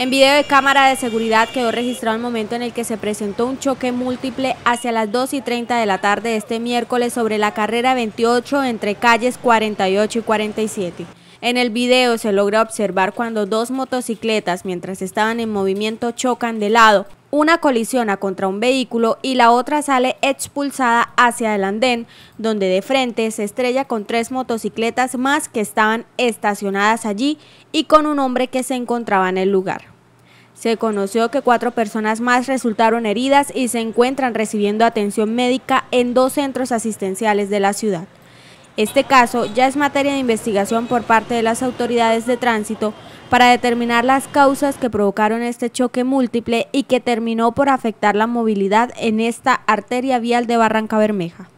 En video de cámara de seguridad quedó registrado el momento en el que se presentó un choque múltiple hacia las 2 y 30 de la tarde este miércoles sobre la carrera 28 entre calles 48 y 47. En el video se logra observar cuando dos motocicletas mientras estaban en movimiento chocan de lado, una colisiona contra un vehículo y la otra sale expulsada hacia el andén, donde de frente se estrella con tres motocicletas más que estaban estacionadas allí y con un hombre que se encontraba en el lugar. Se conoció que cuatro personas más resultaron heridas y se encuentran recibiendo atención médica en dos centros asistenciales de la ciudad. Este caso ya es materia de investigación por parte de las autoridades de tránsito para determinar las causas que provocaron este choque múltiple y que terminó por afectar la movilidad en esta arteria vial de Barranca Bermeja.